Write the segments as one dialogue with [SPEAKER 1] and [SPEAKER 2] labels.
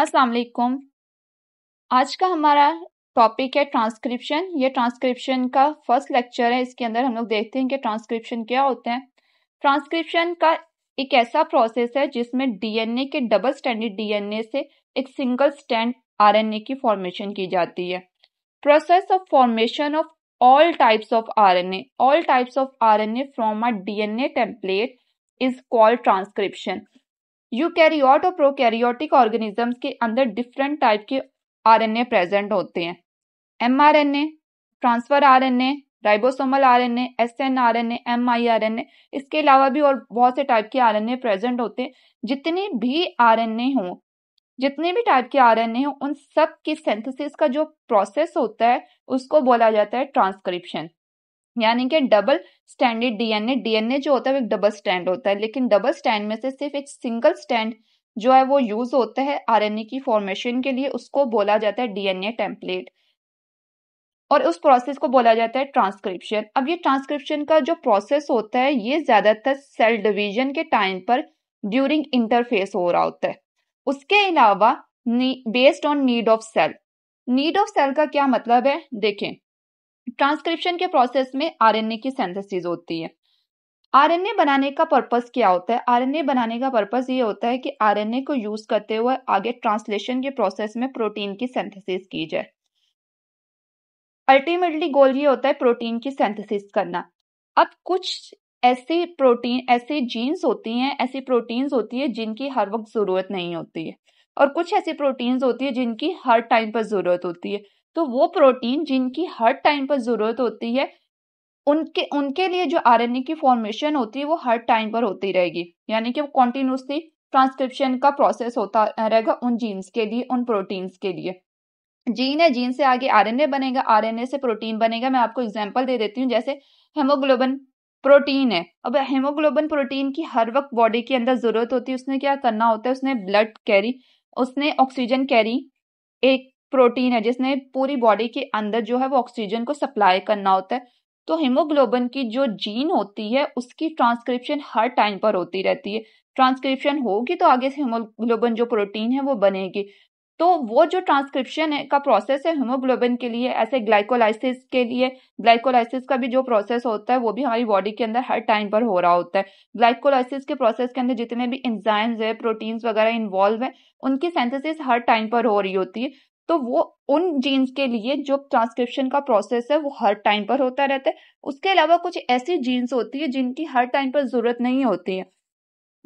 [SPEAKER 1] अस्सलाम वालेकुम आज का हमारा टॉपिक है ट्रांसक्रिप्शन ये ट्रांसक्रिप्शन का फर्स्ट लेक्चर है इसके अंदर हम लोग देखते हैं कि ट्रांसक्रिप्शन क्या होता है ट्रांसक्रिप्शन का एक ऐसा प्रोसेस है जिसमें डीएनए के डबल स्टैंडर्ड डीएनए से एक सिंगल स्टैंड आरएनए की फॉर्मेशन की जाती है process of formation of all types of RNA. All types of RNA from N A template is called transcription eukaryote और प्रोकैरियोटिक ऑर्गेनिजम्स के अंदर डिफरेंट टाइप के आरएनए प्रेजेंट होते हैं mRNA transfer RNA ribosomal RNA snRNA miRNA इसके अलावा भी और बहुत से टाइप के आरएनए प्रेजेंट होते हैं जितने भी आरएनए हों जितने भी टाइप के आरएनए हों उन सब की सिंथेसिस का जो प्रोसेस होता है उसको बोला जाता है ट्रांसक्रिप्शन यानी कि डबल स्टैंडर्ड डीएनए डीएनए जो होता है वो एक डबल स्टैंड होता है लेकिन डबल स्टैंड में से सिर्फ एक सिंगल स्टैंड जो है वो यूज होता है आरएनए की फॉर्मेशन के लिए उसको बोला जाता है डीएनए टेम्पलेट और उस प्रोसेस को बोला जाता है ट्रांसक्रिप्शन अब ये ट्रांसक्रिप्शन का जो प्रोसेस होता है ये ज्यादातर सेल डिवीजन के टाइम पर ड्यूरिंग इंटरफेस हो रहा होता है उसके अलावा based on need of cell need of cell का क्या मतलब है देखें ट्रांसक्रिप्शन के प्रोसेस में आरएनए की सेंथेसिस होती है आरएनए बनाने का पर्पस क्या होता है आरएनए बनाने का पर्पस ये होता है कि आरएनए को यूज करते हुए आगे ट्रांसलेशन के प्रोसेस में प्रोटीन की सेंथेसिस की जाए अल्टीमेटली गोल ये होता है प्रोटीन की सेंथेसिस करना अब कुछ ऐसे प्रोटीन ऐसे जीन्स होती हैं ऐसी प्रोटीन्स होती है जिनकी हर वक्त ज़रूरत नहीं होती है और कुछ ऐसी प्रोटीन्स होती है जिनकी हर टाइम पर ज़रूरत होती है तो वो प्रोटीन जिनकी हर टाइम पर ज़रूरत होती है उनके उनके लिए जो आर की फॉर्मेशन होती है वो हर टाइम पर होती रहेगी यानी कि वो कॉन्टिन्यूसली ट्रांसक्रिप्शन का प्रोसेस होता रहेगा उन जीन्स के लिए उन प्रोटीन्स के लिए जीन है जीन से आगे आरएनए बनेगा आर से प्रोटीन बनेगा मैं आपको एग्जाम्पल दे देती हूँ जैसे हेमोग्लोबिन प्रोटीन है अब हेमोग्लोबिन प्रोटीन की हर वक्त बॉडी के अंदर जरूरत होती है उसने क्या करना होता है उसने ब्लड कैरी उसने ऑक्सीजन कैरी एक प्रोटीन है जिसने पूरी बॉडी के अंदर जो है वो ऑक्सीजन को सप्लाई करना होता है तो हीमोग्लोबिन की जो जीन होती है उसकी ट्रांसक्रिप्शन हर टाइम पर होती रहती है ट्रांसक्रिप्शन होगी तो आगे से हीमोग्लोबिन जो प्रोटीन है वो बनेगी तो वो जो ट्रांसक्रिप्शन का प्रोसेस है हीमोग्लोबिन के लिए ऐसे ग्लाइकोलाइसिस के लिए ग्लाइकोलाइसिस का भी जो प्रोसेस होता है वो भी हमारी बॉडी के अंदर हर टाइम पर हो रहा होता है ग्लाइकोलाइसिस के प्रोसेस के अंदर जितने भी इंजाइम्स है प्रोटीन्स वगैरह इन्वॉल्व है उनकी सेंथेसिस हर टाइम पर हो रही होती है तो वो उन जीन्स के लिए जो ट्रांसक्रिप्शन का प्रोसेस है वो हर टाइम पर होता रहता है उसके अलावा कुछ ऐसी जीन्स होती है जिनकी हर टाइम पर जरूरत नहीं होती है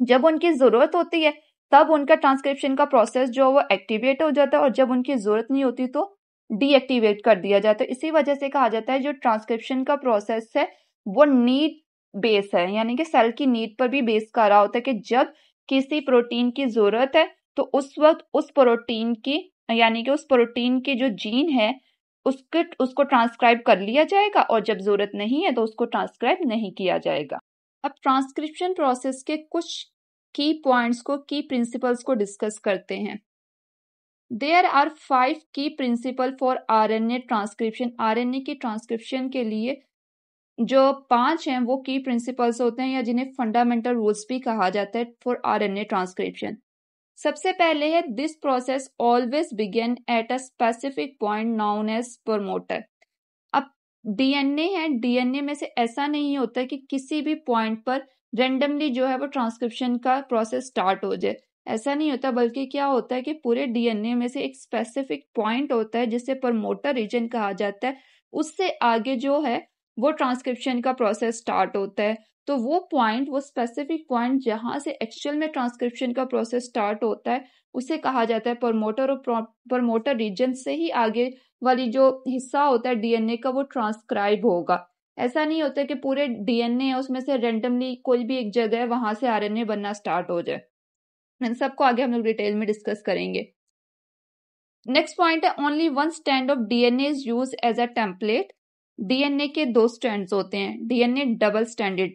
[SPEAKER 1] जब उनकी जरूरत होती है तब उनका ट्रांसक्रिप्शन का प्रोसेस जो वो एक्टिवेट हो जाता है और जब उनकी जरूरत नहीं होती तो डीएक्टिवेट कर दिया जाता है इसी वजह से कहा जाता है जो ट्रांसक्रिप्शन का प्रोसेस है वो नीड बेस है यानी कि सेल की नीड पर भी बेस कर रहा होता है कि जब किसी प्रोटीन की जरूरत है तो उस वक्त उस प्रोटीन की यानी कि उस प्रोटीन के जो जीन है उसके उसको ट्रांसक्राइब कर लिया जाएगा और जब ज़रूरत नहीं है तो उसको ट्रांसक्राइब नहीं किया जाएगा अब ट्रांसक्रिप्शन प्रोसेस के कुछ की पॉइंट्स को की प्रिंसिपल्स को डिस्कस करते हैं देयर आर फाइव की principle for R N A transcription R N A की ट्रांसक्रिप्शन के लिए जो पांच हैं वो की प्रिंसिपल्स होते हैं या जिन्हें फंडामेंटल रूल्स भी कहा जाता है for R N A transcription सबसे पहले है this process always begin at a specific point known as promoter अब डीएनए है डीएनए में से ऐसा नहीं होता कि किसी भी पॉइंट पर रेंडमली जो है वो ट्रांसक्रिप्शन का प्रोसेस स्टार्ट हो जाए ऐसा नहीं होता बल्कि क्या होता है कि पूरे डीएनए में से एक स्पेसिफिक पॉइंट होता है जिसे प्रमोटर रीजन कहा जाता है उससे आगे जो है वो ट्रांसक्रिप्शन का प्रोसेस स्टार्ट होता है तो वो पॉइंट वो स्पेसिफिक पॉइंट जहाँ से एक्चुअल में ट्रांसक्रिप्शन का प्रोसेस स्टार्ट होता है उसे कहा जाता है प्रमोटर और प्रमोटर रीजन से ही आगे वाली जो हिस्सा होता है डीएनए का वो ट्रांसक्राइब होगा ऐसा नहीं होता कि पूरे डीएनए उसमें से रेंडमली कोई भी एक जगह है वहां से आरएनए बनना स्टार्ट हो जाए इन सबको आगे हम लोग डिटेल में डिस्कस करेंगे नेक्स्ट पॉइंट है only one strand of DNA is use as a template DNA के दो स्टैंड होते हैं डीएनए डबल स्टैंडर्ड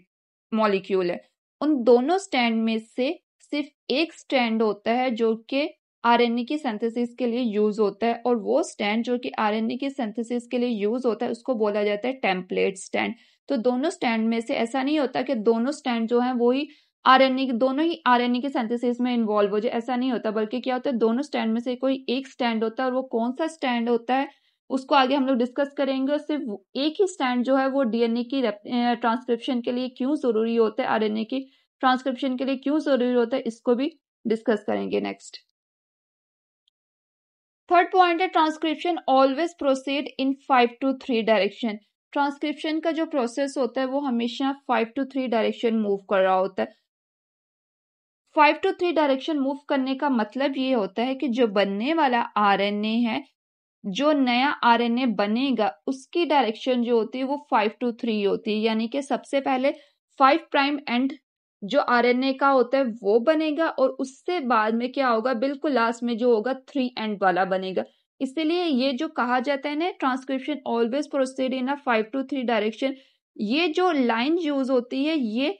[SPEAKER 1] मॉलिक्यूल है उन दोनों स्टैंड में से सिर्फ एक स्टैंड होता है जो कि आरएनए की सेंथिस के लिए यूज होता है और वो स्टैंड जो कि आरएनए की सिंथेसिस के लिए यूज होता है उसको बोला जाता है टेम्पलेट स्टैंड तो दोनों स्टैंड में से ऐसा नहीं होता कि दोनों स्टैंड जो है वो ही आरएनए दोनों ही आरएनए के सेंथिस में इन्वॉल्व हो जाए ऐसा नहीं होता बल्कि क्या होता है दोनों स्टैंड में से कोई एक स्टैंड होता है और वो कौन सा स्टैंड होता है उसको आगे हम लोग डिस्कस करेंगे और सिर्फ एक ही स्टैंड जो है वो डीएनए की ट्रांसक्रिप्शन के लिए क्यों जरूरी होता है आरएनए की ट्रांसक्रिप्शन के लिए क्यों जरूरी होता है इसको भी डिस्कस करेंगे नेक्स्ट थर्ड पॉइंट है transcription always proceed in five to three direction transcription का जो प्रोसेस होता है वो हमेशा five to three direction move कर रहा होता है five to three direction move करने का मतलब ये होता है कि जो बनने वाला आरएनए है जो नया आर बनेगा उसकी डायरेक्शन जो होती है वो फाइव टू थ्री होती है यानी कि सबसे पहले फाइव प्राइम एंड जो आर का होता है वो बनेगा और उससे बाद में क्या होगा बिल्कुल लास्ट में जो होगा थ्री एंड वाला बनेगा इसीलिए ये जो कहा जाता है ना transcription always proceed in a five to three direction ये जो लाइन यूज होती है ये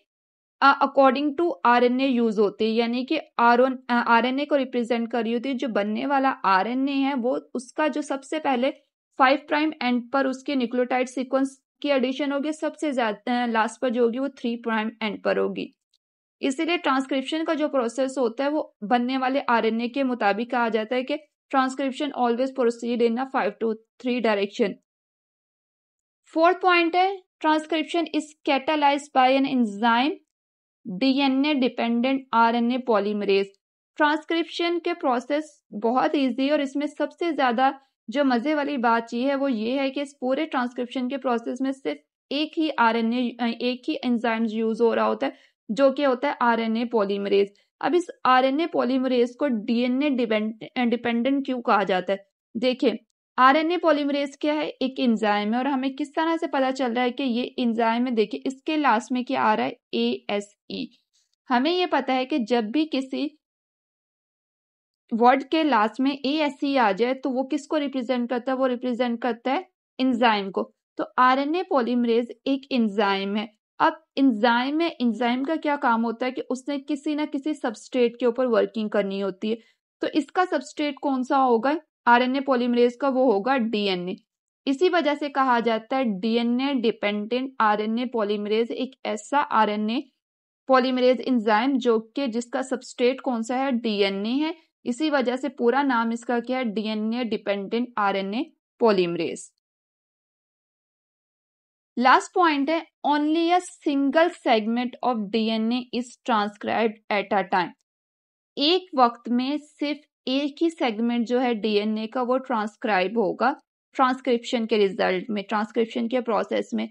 [SPEAKER 1] according to R N A use होते हैं यानी कि आर ए को रिप्रेजेंट कर रही होती है जो बनने वाला आर एन ए है वो उसका जो सबसे पहले फाइव प्राइम एंड पर उसके न्यूक्लियोटाइड सीक्वेंस की एडिशन होगी सबसे ज्यादा लास्ट पर जो होगी वो थ्री प्राइम एंड पर होगी इसीलिए ट्रांसक्रिप्शन का जो प्रोसेस होता है वो बनने वाले आर एन ए के मुताबिक कहा जाता है कि transcription always proceed in five to three direction fourth point है transcription is catalyse by an enzyme DNA dependent RNA polymerase transcription के प्रोसेस बहुत ईजी है और इसमें सबसे ज़्यादा जो मज़े वाली बात ये है वो ये है कि इस पूरे ट्रांसक्रिप्शन के प्रोसेस में सिर्फ एक ही आर एक ही एंजाइम यूज़ हो रहा होता है जो कि होता है ए पॉलीमरेज अब इस ए पॉलीमरेज को डीएनए डिपेंडेंट क्यों कहा जाता है देखिये आरएनए पॉलीमरेज क्या है एक इंजाइम है और हमें किस तरह से पता चल रहा है कि ये इंजाइम है देखिए इसके लास्ट में क्या आ रहा है ए एस ई हमें ये पता है कि जब भी किसी वर्ड के लास्ट में ए एस ई आ जाए तो वो किसको रिप्रेजेंट करता है वो रिप्रेजेंट करता है इंजाइम को तो ए पॉलीमरेज एक इंजाइम है अब इंजाइम में इंजाइम का क्या काम होता है कि उसने किसी ना किसी सबस्ट्रेट के ऊपर वर्किंग करनी होती है तो इसका सबस्ट्रेट कौन सा होगा आरएनए पॉलीमरेज का वो होगा डीएनए इसी वजह से कहा जाता है डीएनए डिपेंडेंट आरएनए पॉलीमरेज एक ऐसा आरएनए पॉलीमरेज एंजाइम जो कि जिसका सबस्ट्रेट कौन सा है डीएनए है इसी वजह से पूरा नाम इसका क्या है DNA dependent RNA polymerase last point है only a single segment of DNA is transcribe at a time एक वक्त में सिर्फ एक ही सेगमेंट जो है डीएनए का वो ट्रांसक्राइब होगा ट्रांसक्रिप्शन के रिजल्ट में ट्रांसक्रिप्शन के प्रोसेस में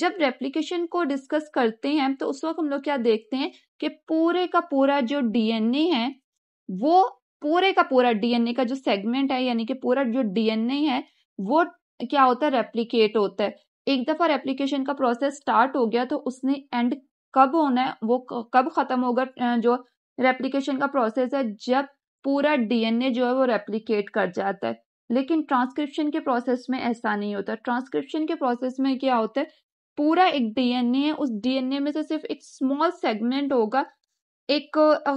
[SPEAKER 1] जब रेप्लिकेशन को डिस्कस करते हैं तो उस वक्त हम लोग क्या देखते हैं कि पूरे का पूरा जो डीएनए है वो पूरे का पूरा डीएनए का जो सेगमेंट है यानी कि पूरा जो डीएनए है वो क्या होता है रेप्लीकेट होता है एक दफा रेप्लीकेशन का प्रोसेस स्टार्ट हो गया तो उसने एंड कब होना है वो कब खत्म होगा जो रेप्लीकेशन का प्रोसेस है जब पूरा डीएनए जो है वो रेप्लीकेट कर जाता है लेकिन ट्रांसक्रिप्शन के प्रोसेस में ऐसा नहीं होता ट्रांसक्रिप्शन के प्रोसेस में क्या होता है पूरा एक डीएनए है उस डीएनए में से सिर्फ एक स्मॉल सेगमेंट होगा एक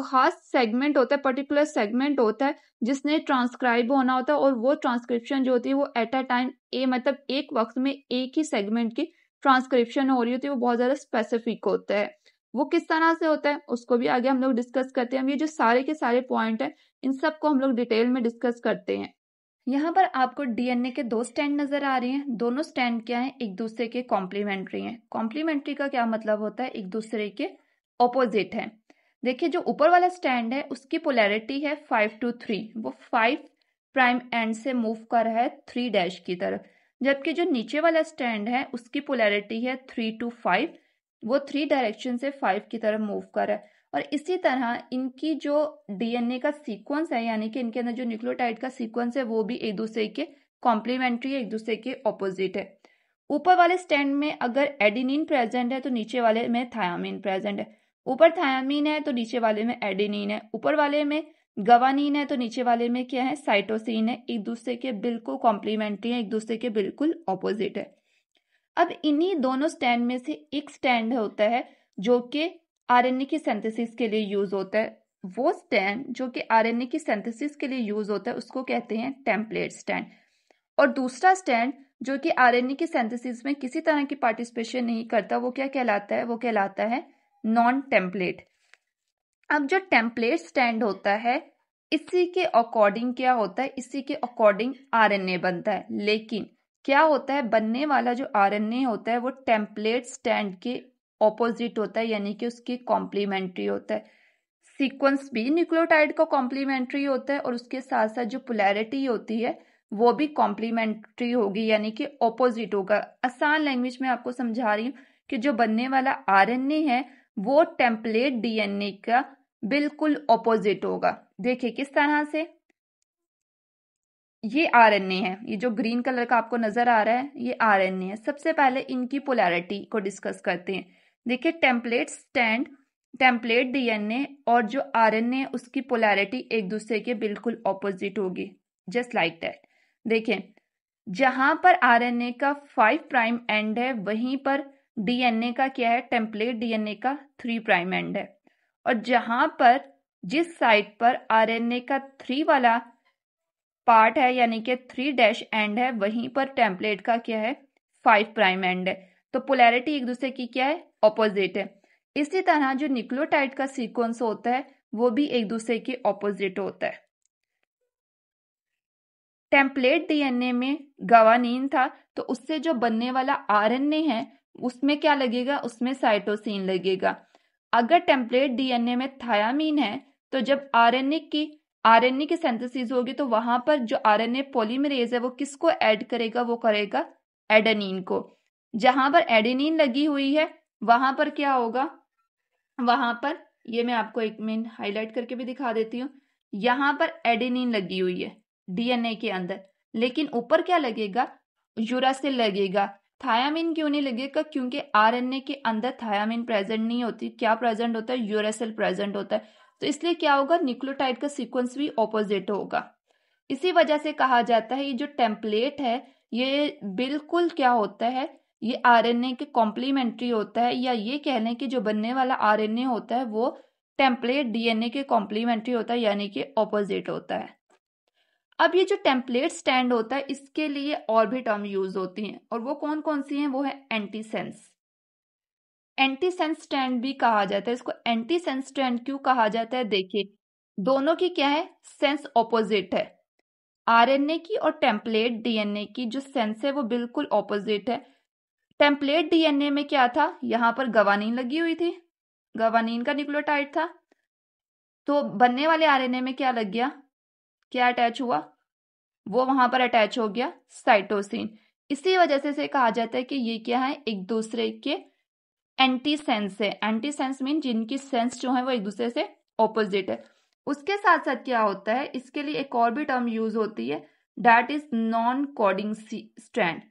[SPEAKER 1] खास सेगमेंट होता है पर्टिकुलर सेगमेंट होता है जिसने ट्रांसक्राइब होना होता है और वो ट्रांसक्रिप्शन जो होती है वो एट अ टाइम ए मतलब एक वक्त में एक ही सेगमेंट की ट्रांसक्रिप्शन हो रही होती है वो बहुत ज़्यादा स्पेसिफिक होता है वो किस तरह से होता है उसको भी आगे हम लोग डिस्कस करते हैं हम ये जो सारे के सारे पॉइंट है इन सबको हम लोग डिटेल में डिस्कस करते हैं यहाँ पर आपको डीएनए के दो स्टैंड नजर आ रहे हैं दोनों स्टैंड क्या हैं एक दूसरे के कॉम्प्लीमेंट्री हैं कॉम्प्लीमेंट्री का क्या मतलब होता है एक दूसरे के ऑपोजिट है देखिए जो ऊपर वाला स्टैंड है उसकी पोलैरिटी है फाइव टू थ्री वो फाइव प्राइम एंड से मूव कर रहा है थ्री डैश की तरफ जबकि जो नीचे वाला स्टैंड है उसकी पोलैरिटी है थ्री टू फाइव वो थ्री डायरेक्शन से फाइव की तरफ मूव कर रहा है और इसी तरह इनकी जो डीएनए का सीक्वेंस है यानी कि इनके अंदर जो न्यूक्लियोटाइड का सीक्वेंस है वो भी एक दूसरे के कॉम्प्लीमेंट्री है एक दूसरे के ऑपोजिट है ऊपर वाले स्टैंड में अगर एडिनिन प्रेजेंट है तो नीचे वाले में थायामीन प्रेजेंट है ऊपर थायामीन है तो नीचे वाले में एडिनिन है ऊपर वाले में गवानीन है तो नीचे वाले में क्या है साइटोसिन है एक दूसरे के बिल्कुल कॉम्प्लीमेंट्री है एक दूसरे के बिल्कुल ऑपोजिट है अब इन्हीं दोनों स्टैंड में से एक स्टैंड होता है जो कि आरएनए की सिंथेसिस के लिए यूज होता है वो स्टैंड जो कि आरएनए की सेंथेसिस के लिए यूज होता है उसको कहते हैं टेम्पलेट स्टैंड और दूसरा स्टैंड जो कि आरएनए की सिंथेसिस में किसी तरह की पार्टिसिपेशन नहीं करता वो क्या कहलाता है वो कहलाता है नॉन टेम्पलेट अब जो टेम्पलेट स्टैंड होता है इसी के अकॉर्डिंग क्या होता है इसी के अकॉर्डिंग आरएनए बनता है लेकिन क्या होता है बनने वाला जो आर होता है वो टेम्पलेट स्टैंड के ऑपोजिट होता है यानी कि उसके कॉम्प्लीमेंट्री होता है सीक्वेंस भी न्यूक्लियोटाइड का कॉम्प्लीमेंट्री होता है और उसके साथ साथ जो पुलैरिटी होती है वो भी कॉम्प्लीमेंट्री होगी यानी कि ऑपोजिट होगा आसान लैंग्वेज में आपको समझा रही हूँ कि जो बनने वाला आर है वो टेम्पलेट डीएनए का बिल्कुल ऑपोजिट होगा देखिए किस तरह से ये ए है ये जो ग्रीन कलर का आपको नजर आ रहा है ये ए है सबसे पहले इनकी पोलैरिटी को डिस्कस करते हैं देखिए टेम्पलेट स्टैंड टेम्पलेट डीएनए और जो आर है उसकी पोलैरिटी एक दूसरे के बिल्कुल ऑपोजिट होगी जस्ट लाइक दैट देखें जहां पर ए का फाइव प्राइम एंड है वहीं पर डीएनए का क्या है टेम्पलेट डीएनए का थ्री प्राइम एंड है और जहां पर जिस साइड पर आरएनए का थ्री वाला पार्ट है यानी कि थ्री डैश एंड है वहीं पर टेम्पलेट का क्या है फाइव प्राइम एंड है तो पोलैरिटी एक दूसरे की क्या है ऑपोजिट है इसी तरह जो निक्लोटाइड का सीक्वेंस होता है वो भी एक दूसरे के ऑपोजिट होता है टेम्पलेट डीएनए में गवानीन था तो उससे जो बनने वाला आरएनए है उसमें क्या लगेगा उसमें साइटोसिन लगेगा अगर टेम्पलेट डीएनए में थायामीन है तो जब आरएनए की आरएनए की सेंथेसिस होगी तो वहां पर जो आरएनए पॉलीमरेज है वो किसको ऐड करेगा वो करेगा एडेनिन को जहां पर एडेनिन लगी हुई है वहां पर क्या होगा वहां पर ये मैं आपको एक मिनट हाईलाइट करके भी दिखा देती हूँ यहां पर एडेनिन लगी हुई है डीएनए के अंदर लेकिन ऊपर क्या लगेगा यूरासिल लगेगा थायामिन क्यों नहीं लगेगा क्योंकि आरएनए के अंदर थायामिन प्रेजेंट नहीं होती क्या प्रेजेंट होता है यूरासिल प्रेजेंट होता है तो इसलिए क्या होगा न्यूक्लियोटाइड का सीक्वेंस भी ऑपोजिट होगा इसी वजह से कहा जाता है ये जो टेम्पलेट है ये बिल्कुल क्या होता है ये आरएनए के कॉम्प्लीमेंट्री होता है या ये कह लें कि जो बनने वाला आरएनए होता है वो टेम्पलेट डीएनए के कॉम्प्लीमेंट्री होता है यानी कि ऑपोजिट होता है अब ये जो टेम्पलेट स्टैंड होता है इसके लिए और भी टर्म यूज होती हैं और वो कौन कौन सी हैं वो है एंटीसेंस एंटी सेंस स्टैंड भी कहा जाता है इसको एंटी सेंस स्टैंड क्यों कहा जाता है देखिए दोनों की क्या है सेंस ऑपोजिट है आरएनए की और टेम्पलेट डीएनए की जो सेंस है वो बिल्कुल ऑपोजिट है टेम्पलेट डीएनए में क्या था यहाँ पर गवानीन लगी हुई थी गवानीन का न्यूक्लियोटाइड था तो बनने वाले आरएनए में क्या लग गया क्या अटैच हुआ वो वहां पर अटैच हो गया साइटोसिन इसी वजह से इसे कहा जाता है कि ये क्या है एक दूसरे के एंटी सेंस है एंटी सेंस मीन जिनकी सेंस जो है वो एक दूसरे से ऑपोजिट है उसके साथ साथ क्या होता है इसके लिए एक और भी टर्म यूज होती है that is non coding strand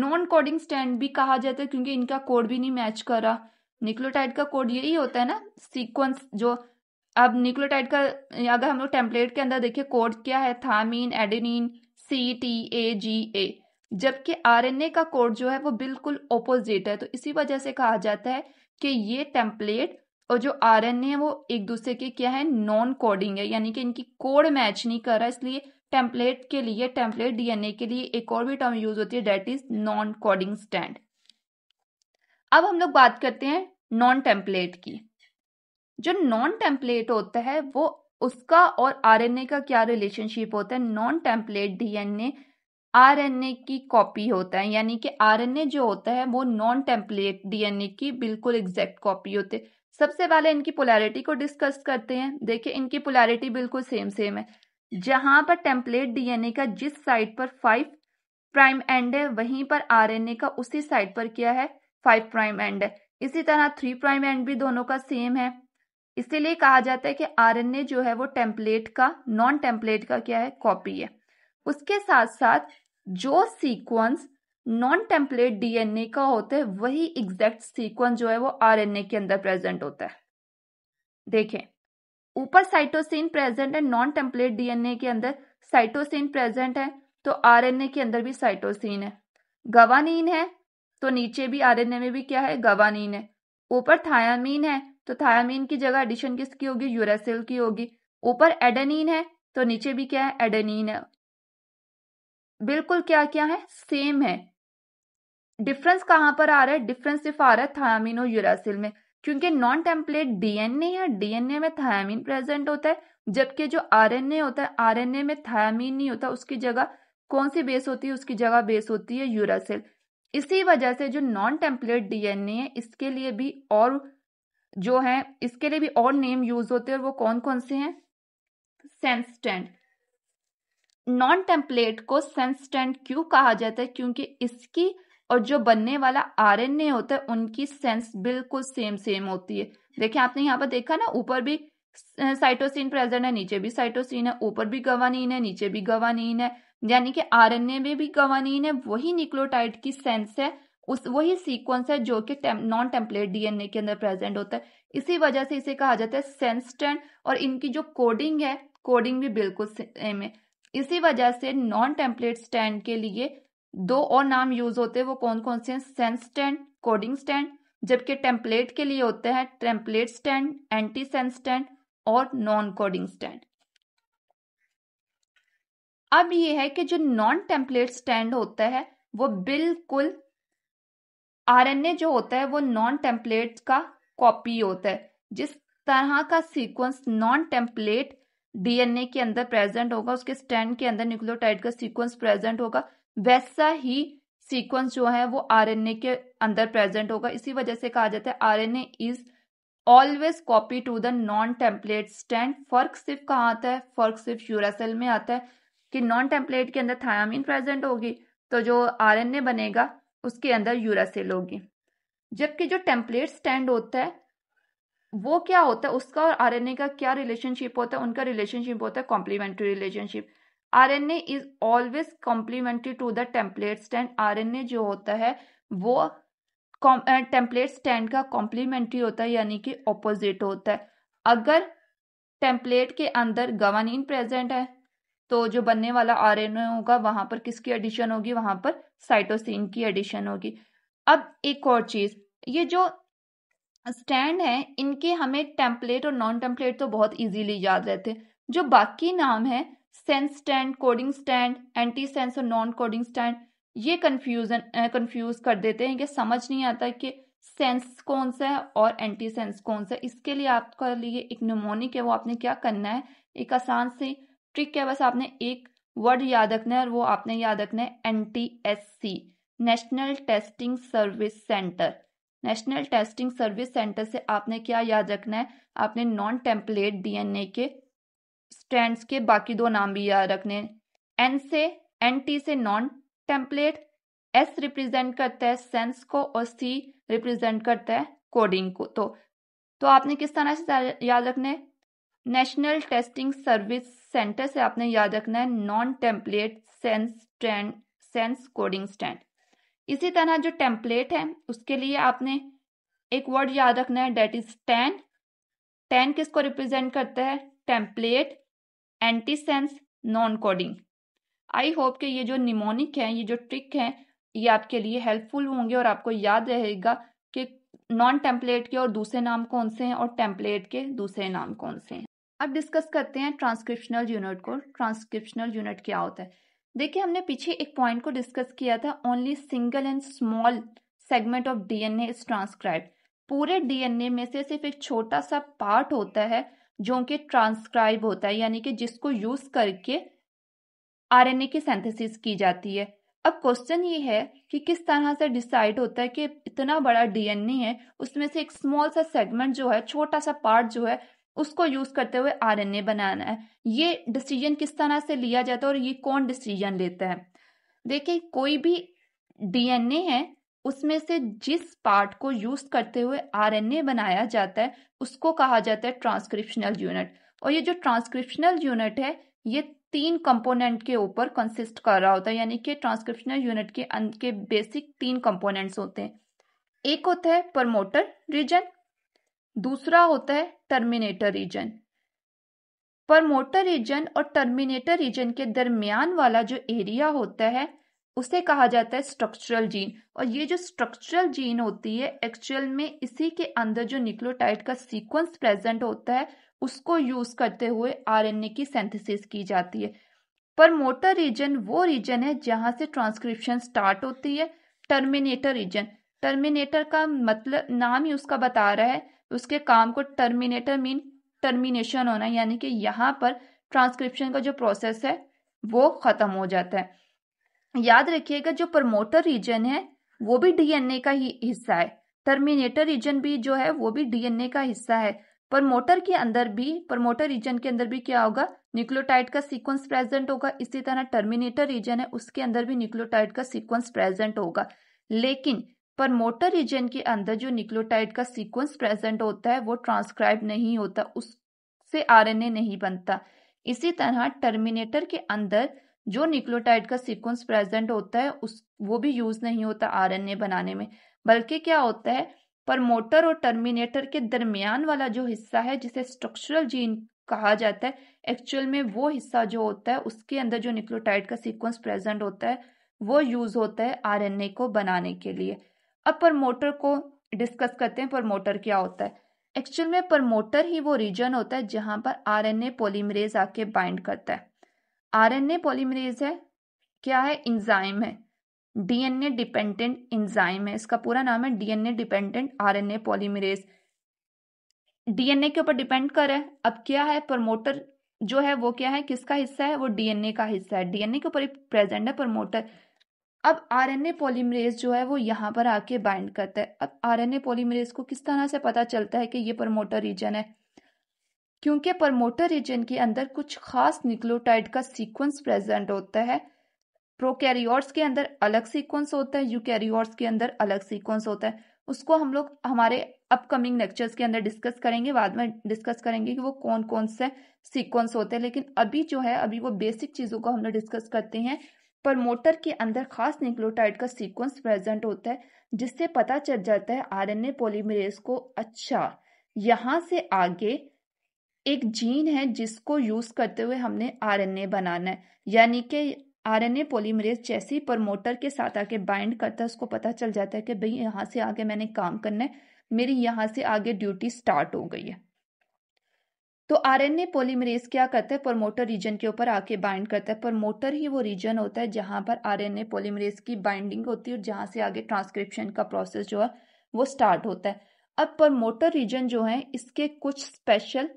[SPEAKER 1] non coding strand भी कहा जाता है क्योंकि इनका कोड भी नहीं मैच कर रहा निक्लोटाइड का कोड यही होता है ना सीक्वेंस जो अब निक्लोटाइड का अगर हम लोग टेम्पलेट के अंदर देखें कोड क्या है थामीन एडेनिन सी टी ए जी ए जबकि आरएनए का कोड जो है वो बिल्कुल ओपोजिट है तो इसी वजह से कहा जाता है कि ये टेम्पलेट और जो आर एन ए वो एक दूसरे के क्या है नॉन कोडिंग है यानी कि इनकी कोड मैच नहीं कर रहा इसलिए टेम्पलेट के लिए टेम्पलेट डीएनए के लिए एक और भी टर्म यूज होती है that is non coding strand अब हम लोग बात करते हैं नॉन टेम्पलेट की जो नॉन टेम्पलेट होता है वो उसका और आरएनए का क्या रिलेशनशिप होता है नॉन टेम्पलेट डीएनए आरएनए की कॉपी होता है यानी कि आरएनए जो होता है वो नॉन टेम्पलेट डीएनए की बिल्कुल एग्जैक्ट कॉपी होते है सबसे पहले इनकी पोलैरिटी को डिस्कस करते हैं देखिए इनकी पोलैरिटी बिल्कुल सेम सेम है जहां पर टेम्पलेट डीएनए का जिस साइड पर फाइव प्राइम एंड है वहीं पर आरएनए का उसी साइड पर क्या है फाइव प्राइम एंड है इसी तरह थ्री प्राइम एंड भी दोनों का सेम है इसीलिए कहा जाता है कि आरएनए जो है वो टेम्पलेट का नॉन टेम्पलेट का क्या है कॉपी है उसके साथ साथ जो सीक्वेंस नॉन टेम्पलेट डीएनए का होता है वही एग्जैक्ट सीक्वेंस जो है वो आरएनए के अंदर प्रेजेंट होता है देखें ऊपर साइटोसिन प्रेजेंट है नॉन टेम्पलेट डीएनए के अंदर साइटोसिन प्रेजेंट है तो आरएनए के अंदर भी साइटोसिन है गवानीन है तो नीचे भी आरएनए में भी क्या है गवानीन है ऊपर थायामीन है तो थायामीन की जगह एडिशन किसकी होगी यूरासिल की होगी ऊपर एडेनिन है तो नीचे भी क्या है एडेनिन है बिल्कुल क्या क्या है सेम है डिफरेंस कहाँ पर आ रहा है डिफरेंस सिर्फ आ रहा है थायामीन और यूरासिल में क्योंकि नॉन टेम्पलेट डीएनए है डीएनए में थायामीन प्रेजेंट होता है जबकि जो आरएनए होता है आरएनए में थायामीन नहीं होता उसकी जगह कौन सी बेस होती है उसकी जगह बेस होती है यूरासिल इसी वजह से जो नॉन टेम्पलेट डीएनए है इसके लिए भी और जो है इसके लिए भी और नेम यूज होते हैं वो कौन कौन से हैं सेंसटेंट नॉन टेम्पलेट को सेंसटेंट क्यों कहा जाता है क्योंकि इसकी और जो बनने वाला आर एन ए होता है उनकी सेंस बिल्कुल सेम सेम होती है देखिए आपने यहाँ पर देखा ना ऊपर भी साइटोसिन प्रेजेंट है नीचे भी साइटोसिन है ऊपर भी गवानीन है नीचे भी गवानीन है यानी कि आर एन ए में भी गवानीन है वही निक्लोटाइड की सेंस है उस वही सीक्वेंस है जो कि नॉन टेम्पलेट डीएनए के अंदर प्रेजेंट होता है इसी वजह से इसे कहा जाता है सेंसटेंट और इनकी जो कोडिंग है कोडिंग भी बिल्कुल सेम है इसी वजह से नॉन टेम्पलेट स्टैंड के लिए दो और नाम यूज होते हैं वो कौन कौन से हैं सेंस स्टैंड कोडिंग स्टैंड जबकि टेम्पलेट के लिए होते हैं template strand anti sense strand और नॉन कोडिंग स्टैंड अब ये है कि जो नॉन टेम्पलेट स्टैंड होता है वो बिल्कुल आरएनए जो होता है वो नॉन टेम्पलेट का कॉपी होता है जिस तरह का सीक्वेंस नॉन टेम्पलेट डीएनए के अंदर प्रेजेंट होगा उसके स्टैंड के अंदर न्यूक्लियोटाइड का सीक्वेंस प्रेजेंट होगा वैसा ही सीक्वेंस जो है वो आरएनए के अंदर प्रेजेंट होगा इसी वजह से कहा जाता है RNA is always copy to the non template strand फर्क सिर्फ कहाँ आता है फर्क सिर्फ यूरासेल में आता है कि नॉन टेम्पलेट के अंदर थायामिन प्रेजेंट होगी तो जो आर बनेगा उसके अंदर यूरासेल होगी जबकि जो टेम्पलेट स्टैंड होता है वो क्या होता है उसका और आर का क्या रिलेशनशिप होता है उनका रिलेशनशिप होता है complementary relationship RNA is always complementary to the template strand आर जो होता है वो टेम्पलेट स्टैंड का कॉम्प्लीमेंट्री होता है यानी कि ऑपोजिट होता है अगर टेम्पलेट के अंदर गवानीन प्रेजेंट है तो जो बनने वाला आर होगा वहां पर किसकी एडिशन होगी वहां पर साइटोसिन की एडिशन होगी अब एक और चीज ये जो स्टैंड हैं इनके हमें टेम्पलेट और नॉन टेम्पलेट तो बहुत इजीली याद रहते हैं जो बाकी नाम है sense strand coding strand anti sense और नॉन कोडिंग स्टैंड ये कन्फ्यूजन कन्फ्यूज कर देते हैं कि समझ नहीं आता कि सेंस कौन सा है और एंटी सेंस कौन सा है इसके लिए आपका लिए एक निमोनिक है वो आपने क्या करना है एक आसान सी ट्रिक है बस आपने एक वर्ड याद रखना है और वो आपने याद रखना है N T S C national testing service centre national testing service centre से आपने क्या याद रखना है आपने नॉन टेम्पलेट डीएनए के स्ट्रैंड्स के बाकी दो नाम भी याद रखने एन से एन टी से नॉन टेम्पलेट एस रिप्रेजेंट करता है सेंस को और सी रिप्रेजेंट करता है कोडिंग को तो तो आपने किस तरह से याद रखने नेशनल टेस्टिंग सर्विस सेंटर से आपने याद रखना है non template sense strand sense coding strand इसी तरह जो टेम्पलेट है उसके लिए आपने एक वर्ड याद रखना है डेट इज टेन टेन किसको रिप्रेजेंट करता है template antisense non coding I hope कि ये जो निमोनिक है ये जो ट्रिक है ये आपके लिए हेल्पफुल होंगे और आपको याद रहेगा कि नॉन टेम्पलेट के और दूसरे नाम कौन से हैं और टेम्पलेट के दूसरे नाम कौन से हैं अब डिस्कस करते हैं ट्रांसक्रिप्शनल यूनिट को ट्रांसक्रिप्शनल यूनिट क्या होता है देखिए हमने पीछे एक पॉइंट को डिस्कस किया था only single and small segment of DNA is transcribe पूरे डीएनए में से सिर्फ एक छोटा सा पार्ट होता है जो कि ट्रांसक्राइब होता है यानी कि जिसको यूज करके आरएनए की सेंथेसिस की जाती है अब क्वेश्चन ये है कि किस तरह से डिसाइड होता है कि इतना बड़ा डीएनए है उसमें से एक स्मॉल सा सेगमेंट जो है छोटा सा पार्ट जो है उसको यूज करते हुए आर बनाना है ये डिसीजन किस तरह से लिया जाता है और ये कौन डिसीजन लेता है देखिए कोई भी डीएनए है उसमें से जिस पार्ट को यूज करते हुए आरएनए बनाया जाता है उसको कहा जाता है ट्रांसक्रिप्शनल यूनिट और ये जो ट्रांसक्रिप्शनल यूनिट है ये तीन कंपोनेंट के ऊपर कंसिस्ट कर रहा होता है यानी कि ट्रांसक्रिप्शनल यूनिट के अंत के बेसिक तीन कंपोनेंट्स होते हैं एक होता है प्रमोटर रीजन दूसरा होता है टर्मिनेटर रीजन मोटर रीजन और टर्मिनेटर रीजन के दरमियान वाला जो एरिया होता है उसे कहा जाता है स्ट्रक्चरल जीन और ये जो स्ट्रक्चरल जीन होती है एक्चुअल में इसी के अंदर जो न्यूक्लियोटाइड का सीक्वेंस प्रेजेंट होता है उसको यूज करते हुए आरएनए की सिंथेसिस की जाती है मोटर रीजन वो रीजन है जहां से ट्रांसक्रिप्शन स्टार्ट होती है टर्मिनेटर रीजन टर्मिनेटर का मतलब नाम ही उसका बता रहा है उसके काम को टर्मिनेटर मीन टर्मिनेशन होना यानी कि यहाँ पर ट्रांसक्रिप्शन का जो प्रोसेस है वो ख़त्म हो जाता है याद रखिएगा जो प्रमोटर रीजन है वो भी डीएनए का ही हिस्सा है टर्मिनेटर रीजन भी जो है वो भी डीएनए का हिस्सा है प्रमोटर के अंदर भी प्रमोटर रीजन के अंदर भी क्या होगा न्यूक्लियोटाइड का सीक्वेंस प्रेजेंट होगा इसी तरह टर्मिनेटर रीजन है उसके अंदर भी न्यूक्लियोटाइड का सीक्वेंस प्रेजेंट होगा लेकिन पर मोटर रीजन के अंदर जो निक्लोटाइड का सीक्वेंस प्रेजेंट होता है वो ट्रांसक्राइब नहीं होता उससे आरएनए नहीं बनता इसी तरह टर्मिनेटर के अंदर जो निक्लोटाइड का सीक्वेंस प्रेजेंट होता है उस वो भी यूज नहीं होता आरएनए बनाने में बल्कि क्या होता है प्रमोटर और टर्मिनेटर के दरमियान वाला जो हिस्सा है जिसे स्ट्रक्चरल जीन कहा जाता है एक्चुअल में वो हिस्सा जो होता है उसके अंदर जो निक्लोटाइड का सीक्वेंस प्रेजेंट होता है वो यूज होता है आरएनए को बनाने के लिए अब प्रमोटर को डिस्कस करते हैं प्रमोटर क्या होता है एक्चुअल में प्रमोटर ही वो रीजन होता है जहां पर आरएनए पॉलीमरेज आके बाइंड करता है आरएनए पॉलीमरेज है क्या है इंजाइम है डीएनए डिपेंडेंट इंजाइम है इसका पूरा नाम है DNA dependent RNA polymerase DNA के ऊपर डिपेंड कर है अब क्या है प्रमोटर जो है वो क्या है किसका हिस्सा है वो डीएनए का हिस्सा है डीएनए के ऊपर प्रेजेंट है प्रमोटर अब आरएनए पॉलीमरेज जो है वो यहाँ पर आके बाइंड करता है अब आरएनए पॉलीमरेज को किस तरह से पता चलता है कि ये प्रमोटर रीजन है क्योंकि प्रमोटर रीजन के अंदर कुछ खास निक्लोटाइड का सीक्वेंस प्रेजेंट होता है प्रोकैरियोट्स के अंदर अलग सीक्वेंस होता है यूकैरियोट्स के अंदर अलग सीक्वेंस होता है उसको हम लोग हमारे अपकमिंग लेक्चर्स के अंदर डिस्कस करेंगे बाद में डिस्कस करेंगे कि वो कौन कौन से सीक्वेंस होते हैं लेकिन अभी जो है अभी वो बेसिक चीज़ों को हम लोग डिस्कस करते हैं प्रमोटर के अंदर खास न्यूक्लियोटाइड का सीक्वेंस प्रेजेंट होता है जिससे पता चल जाता है आरएनए पॉलीमरेज को अच्छा यहाँ से आगे एक जीन है जिसको यूज करते हुए हमने आरएनए बनाना है यानी कि आरएनए पॉलीमरेज जैसे ही प्रमोटर के साथ आके बाइंड करता है उसको पता चल जाता है कि भाई यहाँ से आगे मैंने काम करना है मेरी यहाँ से आगे ड्यूटी स्टार्ट हो गई है तो आरएनए पॉलीमरेज क्या करता है प्रमोटर रीजन के ऊपर आके बाइंड करता है प्रमोटर ही वो रीजन होता है जहाँ पर आरएनए पॉलीमरेज की बाइंडिंग होती है और जहाँ से आगे ट्रांसक्रिप्शन का प्रोसेस जो है वो स्टार्ट होता है अब प्रमोटर रीजन जो है इसके कुछ स्पेशल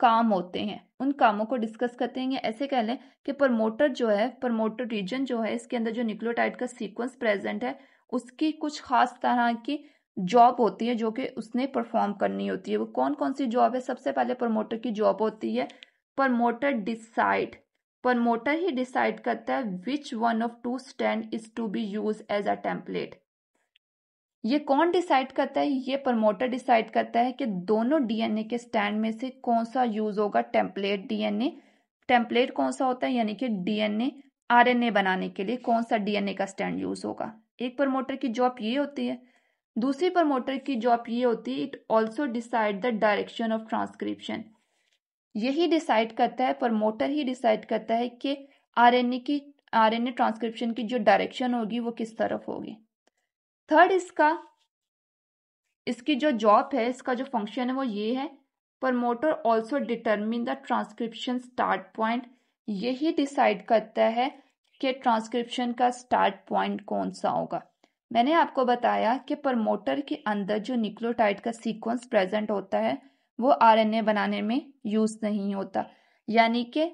[SPEAKER 1] काम होते हैं उन कामों को डिस्कस करते हैं ऐसे कह लें कि प्रमोटर जो है प्रमोटर रीजन जो है इसके अंदर जो न्यूक्लियोटाइड का सीक्वेंस प्रेजेंट है उसकी कुछ खास तरह की जॉब होती है जो कि उसने परफॉर्म करनी होती है वो कौन कौन सी जॉब है सबसे पहले प्रमोटर की जॉब होती है प्रमोटर डिसाइड प्रमोटर ही डिसाइड करता है which one of two strand is to be use as a template ये कौन डिसाइड करता है ये प्रमोटर डिसाइड करता है कि दोनों डीएनए के स्टैंड में से कौन सा यूज होगा टेम्पलेट डीएनए टेम्पलेट कौन सा होता है यानी कि डीएनए आरएनए बनाने के लिए कौन सा डीएनए का स्टैंड यूज होगा एक प्रमोटर की जॉब ये होती है दूसरी प्रमोटर की जॉब ये होती है it also decide the direction of transcription यही डिसाइड करता है प्रमोटर ही डिसाइड करता है कि आरएनए की आरएनए ट्रांसक्रिप्शन की जो डायरेक्शन होगी वो किस तरफ होगी थर्ड इसका इसकी जो जॉब है इसका जो फंक्शन है वो ये है promoter also determine the transcription start point यही डिसाइड करता है कि ट्रांसक्रिप्शन का स्टार्ट पॉइंट कौन सा होगा मैंने आपको बताया कि प्रमोटर के अंदर जो निक्लोटाइड का सीक्वेंस प्रेजेंट होता है वो आरएनए बनाने में यूज नहीं होता यानी कि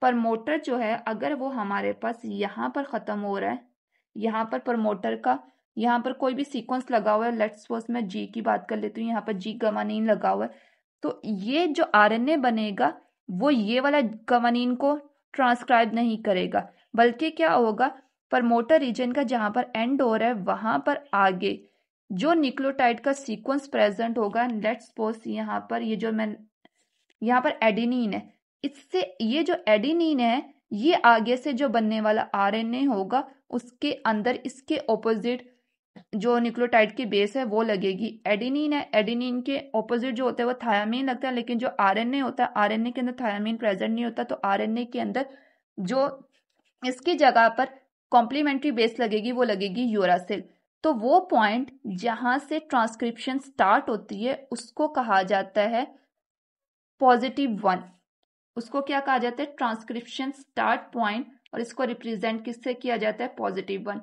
[SPEAKER 1] प्रमोटर जो है अगर वो हमारे पास यहाँ पर ख़त्म हो रहा है यहाँ पर प्रमोटर का यहाँ पर कोई भी सीक्वेंस लगा हुआ है लेट्स सपोज मैं जी की बात कर लेती हूँ यहाँ पर जी गवानीन लगा हुआ है तो ये जो आर बनेगा वो ये वाला गवानीन को ट्रांसक्राइब नहीं करेगा बल्कि क्या होगा प्रमोटर रीजन का जहां पर एंड हो रहा है वहां पर आगे जो निक्लोटाइड का सीक्वेंस प्रेजेंट होगा लेट सपोज यहाँ पर ये जो मैं यहाँ पर एडिनिन है इससे ये जो एडिनिन है ये आगे से जो बनने वाला आर होगा उसके अंदर इसके ऑपोजिट जो न्यूक्लियोटाइड की बेस है वो लगेगी एडिनिन है एडिनिन के ऑपोजिट जो होता है वो थायामिन लगता है लेकिन जो आर होता है आर के अंदर थायामिन प्रेजेंट नहीं होता तो आर के अंदर जो इसकी जगह पर कॉम्प्लीमेंट्री बेस लगेगी वो लगेगी यूरासिल तो वो पॉइंट जहां से ट्रांसक्रिप्शन स्टार्ट होती है उसको कहा जाता है पॉजिटिव वन उसको क्या कहा जाता है ट्रांसक्रिप्शन स्टार्ट पॉइंट और इसको रिप्रेजेंट किससे किया जाता है पॉजिटिव वन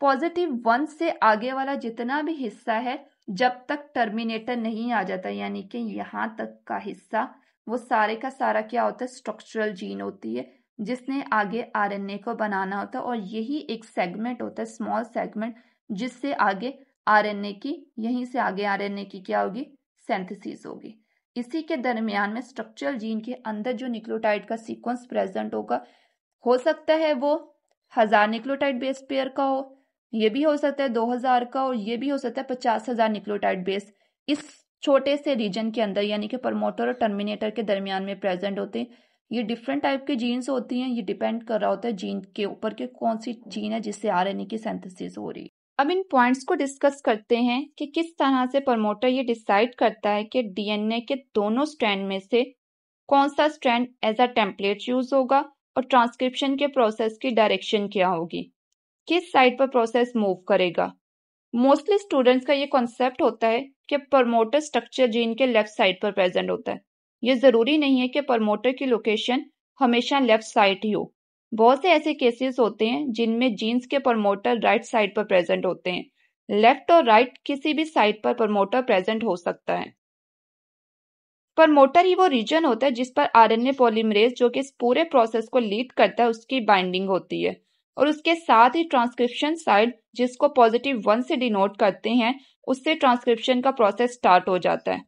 [SPEAKER 1] पॉजिटिव वन से आगे वाला जितना भी हिस्सा है जब तक टर्मिनेटर नहीं आ जाता यानी कि यहां तक का हिस्सा वो सारे का सारा क्या होता है स्ट्रक्चरल जीन होती है जिसने आगे आर को बनाना होता है और यही एक सेगमेंट होता है स्मॉल सेगमेंट जिससे आगे आर की यहीं से आगे आर की क्या होगी सेंथिस होगी इसी के दरमियान में स्ट्रक्चरल जीन के अंदर जो निक्लोटाइड का सीक्वेंस प्रेजेंट होगा हो सकता है वो हजार निक्लोटाइड बेस पेयर का हो ये भी हो सकता है दो हजार का और ये भी हो सकता है पचास हजार निक्लोटाइड बेस इस छोटे से रीजन के अंदर यानी कि प्रमोटर और टर्मिनेटर के दरमियान में प्रेजेंट होते हैं ये डिफरेंट टाइप के जीन्स होती हैं ये डिपेंड कर रहा होता है जीन के ऊपर के कौन सी जीन है जिससे आर की सिंथेसिस हो रही अब इन पॉइंट्स को डिस्कस करते हैं कि किस तरह से प्रमोटर ये डिसाइड करता है कि डीएनए के दोनों स्ट्रैंड में से कौन सा strand as a template use होगा और ट्रांसक्रिप्शन के प्रोसेस की डायरेक्शन क्या होगी किस साइड पर प्रोसेस मूव करेगा मोस्टली स्टूडेंट्स का ये कॉन्सेप्ट होता है कि प्रमोटर स्ट्रक्चर जीन के लेफ्ट साइड पर प्रेजेंट होता है ये ज़रूरी नहीं है कि प्रमोटर की लोकेशन हमेशा लेफ्ट साइड ही हो बहुत से ऐसे केसेस होते हैं जिनमें जीन्स के प्रमोटर राइट साइड पर प्रेजेंट होते हैं लेफ्ट और राइट किसी भी साइड पर प्रमोटर प्रेजेंट हो सकता है प्रमोटर ही वो रीजन होता है जिस पर आरएनए पॉलीमरेज जो कि इस पूरे प्रोसेस को लीड करता है उसकी बाइंडिंग होती है और उसके साथ ही ट्रांसक्रिप्शन साइड जिसको पॉजिटिव वन से डिनोट करते हैं उससे ट्रांसक्रिप्शन का प्रोसेस स्टार्ट हो जाता है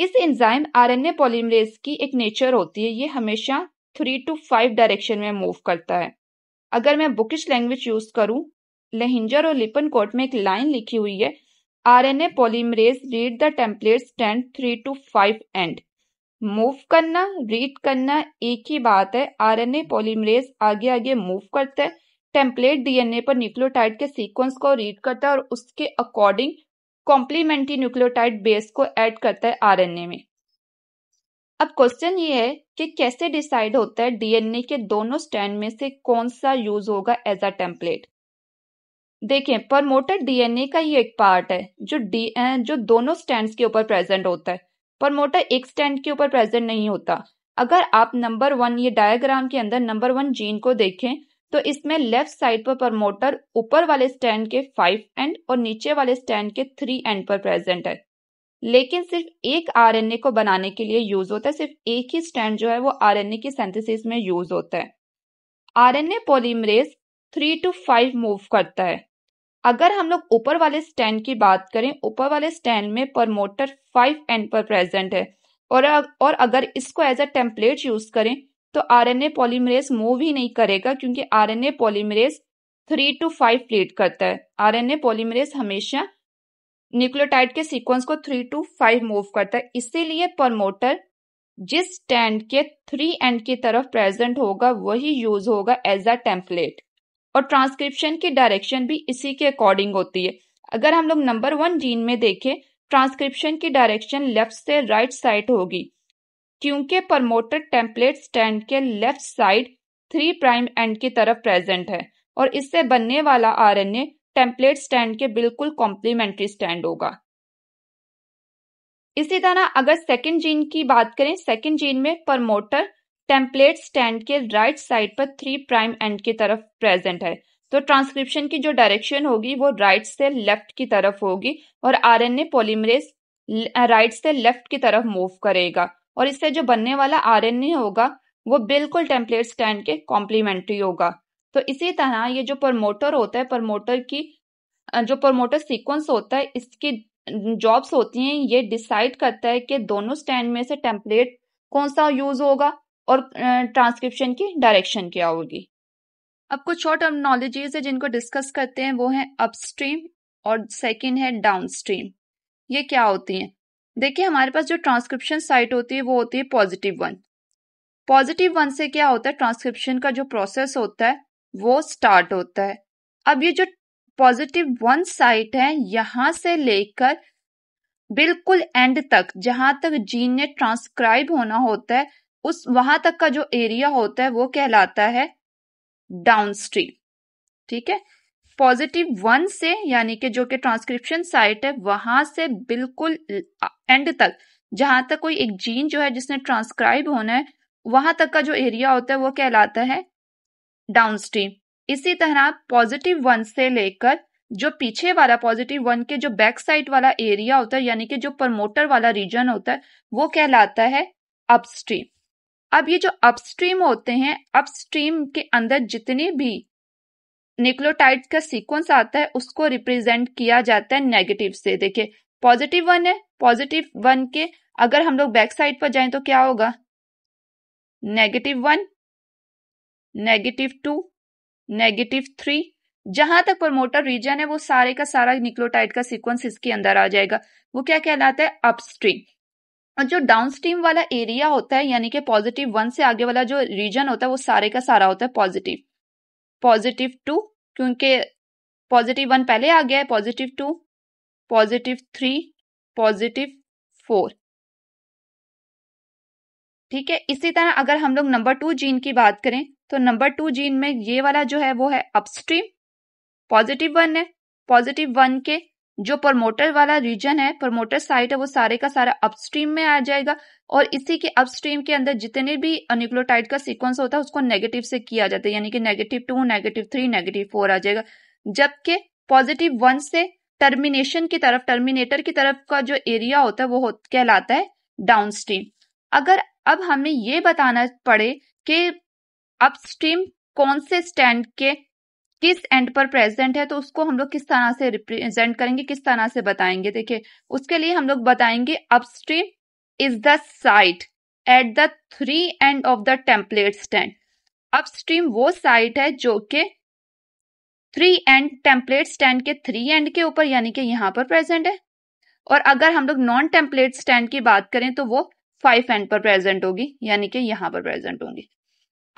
[SPEAKER 1] इस एंजाइम आरएनए पॉलीमरेज की एक नेचर होती है ये हमेशा थ्री टू फाइव डायरेक्शन में मूव करता है अगर मैं बुकिश लैंग्वेज यूज करूं लहिंजर और लिपन कोट में एक लाइन लिखी हुई है RNA polymerase read the template strand three to five end move करना रीड करना एक ही बात है आरएनए पॉलीमरेज आगे आगे मूव करता है टेम्पलेट डीएनए पर न्यूक्लियोटाइड के सीक्वेंस को रीड करता है और उसके अकॉर्डिंग कॉम्प्लीमेंट्री न्यूक्लियोटाइड बेस को ऐड करता है आरएनए में अब क्वेश्चन ये है कि कैसे डिसाइड होता है डीएनए के दोनों स्टैंड में से कौन सा यूज होगा एज अ टेम्पलेट देखें परमोटर डीएनए का ही एक पार्ट है जो डी जो दोनों स्टैंड के ऊपर प्रेजेंट होता है परमोटर एक स्टैंड के ऊपर प्रेजेंट नहीं होता अगर आप नंबर वन ये डायग्राम के अंदर नंबर वन जीन को देखें तो इसमें लेफ्ट साइड पर प्रमोटर ऊपर वाले स्टैंड के फाइव एंड और नीचे वाले स्टैंड के थ्री एंड पर प्रेजेंट है लेकिन सिर्फ एक आरएनए को बनाने के लिए यूज होता है सिर्फ एक ही स्टैंड जो है वो आरएनए की सिंथेसिस में यूज होता है RNA polymerase three to five move करता है अगर हम लोग ऊपर वाले स्टैंड की बात करें ऊपर वाले स्टैंड में प्रमोटर फाइव एंड पर प्रेजेंट है और और अगर इसको एज अ टेम्पलेट यूज करें तो आरएनए पॉलीमरेज मूव ही नहीं करेगा क्योंकि RNA polymerase three to five प्लेट करता है आरएनए पॉलीमरेज हमेशा न्यूक्लियोटाइड के सीक्वेंस को थ्री टू फाइव मूव करता है इसीलिए प्रमोटर जिस स्टैंड के थ्री एंड की तरफ प्रेजेंट होगा वही यूज होगा एज अ टेम्पलेट और ट्रांसक्रिप्शन की डायरेक्शन भी इसी के अकॉर्डिंग होती है अगर हम लोग नंबर वन जीन में देखें ट्रांसक्रिप्शन की डायरेक्शन लेफ्ट से राइट right साइड होगी क्योंकि प्रमोटर टेम्पलेट स्टैंड के left side three prime end की तरफ प्रेजेंट है और इससे बनने वाला R N A template strand के बिल्कुल कॉम्प्लीमेंट्री स्टैंड होगा इसी तरह अगर सेकेंड जीन की बात करें सेकेंड जीन में प्रमोटर टेम्पलेट स्टैंड के राइट साइड पर थ्री प्राइम एंड की तरफ प्रेजेंट है तो ट्रांसक्रिप्शन की जो डायरेक्शन होगी वो राइट से लेफ्ट की तरफ होगी और आरएनए पॉलीमरेज राइट से लेफ्ट की तरफ मूव करेगा और इससे जो बनने वाला आर होगा वो बिल्कुल टेम्पलेट स्टैंड के कॉम्प्लीमेंट्री होगा तो इसी तरह ये जो प्रमोटर होता है प्रमोटर की जो प्रमोटर सीक्वेंस होता है इसकी जॉब्स होती हैं ये डिसाइड करता है कि दोनों स्टैंड में से टेम्पलेट कौन सा यूज होगा और ट्रांसक्रिप्शन की डायरेक्शन क्या होगी अब कुछ शॉर्ट टर्मनोलॉजीज है जिनको डिस्कस करते हैं वो है अपस्ट्रीम और सेकेंड है डाउनस्ट्रीम ये क्या होती हैं देखिए हमारे पास जो ट्रांसक्रिप्शन साइट होती है वो होती है पॉजिटिव वन पॉजिटिव वन से क्या होता है ट्रांसक्रिप्शन का जो प्रोसेस होता है वो स्टार्ट होता है अब ये जो पॉजिटिव वन साइट है यहां से लेकर बिल्कुल एंड तक जहां तक जीन ने ट्रांसक्राइब होना होता है उस वहां तक का जो एरिया होता है वो कहलाता है डाउनस्ट्रीम ठीक है पॉजिटिव वन से यानी कि जो कि ट्रांसक्रिप्शन साइट है वहां से बिल्कुल एंड तक जहां तक कोई एक जीन जो है जिसने ट्रांसक्राइब होना है वहां तक का जो एरिया होता है वो कहलाता है डाउनस्ट्रीम इसी तरह पॉजिटिव वन से लेकर जो पीछे वाला पॉजिटिव वन के जो बैक साइड वाला एरिया होता है यानी कि जो प्रमोटर वाला रीजन होता है वो कहलाता है अपस्ट्रीम अब ये जो अपस्ट्रीम होते हैं अपस्ट्रीम के अंदर जितने भी न्यूक्लियोटाइड का सीक्वेंस आता है उसको रिप्रेजेंट किया जाता है नेगेटिव से देखिए पॉजिटिव वन है पॉजिटिव वन के अगर हम लोग बैक साइड पर जाएं तो क्या होगा negative one negative two negative three जहां तक प्रमोटर रीजन है वो सारे का सारा निक्लोटाइड का सीक्वेंस इसके अंदर आ जाएगा वो क्या कहलाता है अपस्ट्रीम और जो डाउनस्ट्रीम वाला एरिया होता है यानी कि पॉजिटिव वन से आगे वाला जो रीजन होता है वो सारे का सारा होता है पॉजिटिव पॉजिटिव टू क्योंकि पॉजिटिव वन पहले आ गया है positive two positive three positive four ठीक है इसी तरह अगर हम लोग नंबर टू जीन की बात करें तो नंबर टू जीन में ये वाला जो है वो है अपस्ट्रीम पॉजिटिव वन है पॉजिटिव वन के जो प्रमोटर वाला रीजन है प्रमोटर साइट है वो सारे का सारा अपस्ट्रीम में आ जाएगा और इसी के अपस्ट्रीम के अंदर जितने भी न्यूक्लियोटाइड का सीक्वेंस होता है उसको नेगेटिव से किया जाता है यानी कि negative two negative three negative four आ जाएगा जबकि पॉजिटिव वन से टर्मिनेशन की तरफ टर्मिनेटर की तरफ का जो एरिया होता है वो हो, कहलाता है डाउनस्ट्रीम अगर अब हमें ये बताना पड़े कि अपस्ट्रीम कौन से स्टैंड के किस एंड पर प्रेजेंट है तो उसको हम लोग किस तरह से रिप्रेजेंट करेंगे किस तरह से बताएंगे देखिए उसके लिए हम लोग बताएंगे upstream is the site at the three end of the template strand upstream वो साइट है जो के थ्री एंड टेम्पलेट स्टैंड के थ्री एंड के ऊपर यानी कि यहाँ पर प्रेजेंट है और अगर हम लोग नॉन टेम्पलेट स्टैंड की बात करें तो वो फाइव एंड पर प्रेजेंट होगी यानी कि यहाँ पर प्रेजेंट होंगी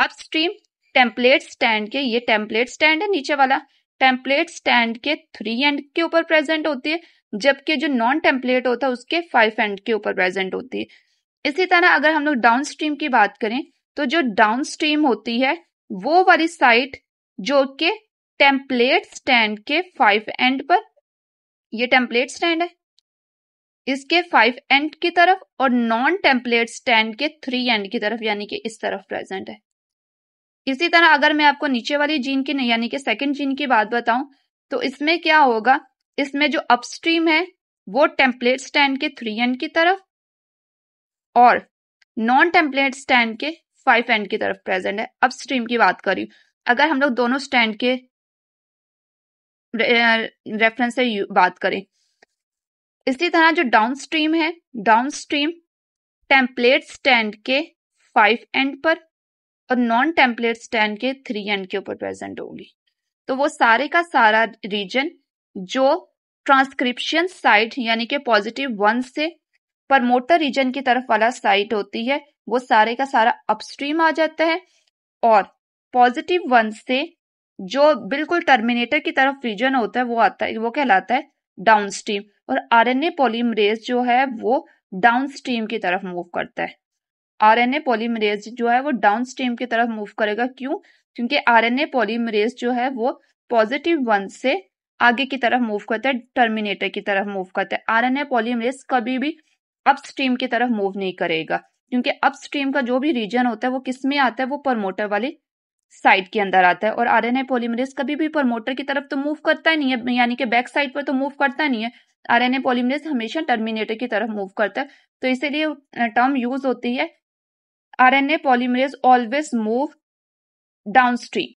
[SPEAKER 1] अपस्ट्रीम टेम्पलेट स्टैंड के ये टेम्पलेट स्टैंड है नीचे वाला टेम्पलेट स्टैंड के थ्री एंड के ऊपर प्रेजेंट होती है जबकि जो नॉन टेम्पलेट होता है उसके फाइव एंड के ऊपर प्रेजेंट होती है इसी तरह अगर हम लोग डाउन स्ट्रीम की बात करें तो जो डाउन स्ट्रीम होती है वो वाली साइट जो के टेम्पलेट स्टैंड के फाइव एंड पर ये टेम्पलेट स्टैंड है इसके फाइव एंड की तरफ और नॉन टेम्पलेट स्टैंड के थ्री एंड की तरफ यानी कि इस तरफ प्रेजेंट है इसी तरह अगर मैं आपको नीचे वाली जीन की यानी कि सेकेंड जीन की बात बताऊं तो इसमें क्या होगा इसमें जो अपस्ट्रीम है वो टेम्पलेट स्टैंड के थ्री एंड की तरफ और नॉन टेम्पलेट स्टैंड के फाइव एंड की तरफ प्रेजेंट है अपस्ट्रीम की बात करी अगर हम लोग दोनों स्टैंड के रेफरेंस से बात करें इसी तरह जो डाउन स्ट्रीम है डाउन स्ट्रीम टेम्पलेट स्टैंड के फाइव एंड पर और नॉन टेम्पलेट स्टैंड के थ्री एंड के ऊपर प्रेजेंट होगी तो वो सारे का सारा रीजन जो ट्रांसक्रिप्शन साइट यानी कि पॉजिटिव वन से परमोटर रीजन की तरफ वाला साइट होती है वो सारे का सारा अपस्ट्रीम आ जाता है और पॉजिटिव वन से जो बिल्कुल टर्मिनेटर की तरफ रीजन होता है वो आता है वो कहलाता है डाउनस्ट्रीम और आरएनए पॉलीमरेज जो है वो डाउनस्ट्रीम की तरफ मूव करता है आरएनए पॉलीमरेज जो है वो डाउन स्ट्रीम की तरफ मूव करेगा क्यों क्योंकि आरएनए पॉलीमरेज जो है वो पॉजिटिव वन से आगे की तरफ मूव करता है टर्मिनेटर की तरफ मूव करता है आरएनए पॉलीमरेज कभी भी अपस्ट्रीम की तरफ मूव नहीं करेगा क्योंकि अपस्ट्रीम का जो भी रीजन होता है वो किस में आता है वो प्रमोटर वाली साइड के अंदर आता है और आरएनए पॉलीमरेज कभी भी प्रमोटर की तरफ तो मूव करता ही नहीं है यानी कि बैक साइड पर तो मूव करता नहीं है आरएनए पॉलीमरेज हमेशा टर्मिनेटर की तरफ मूव करता है तो इसीलिए टर्म यूज होती है RNA polymerase always move downstream.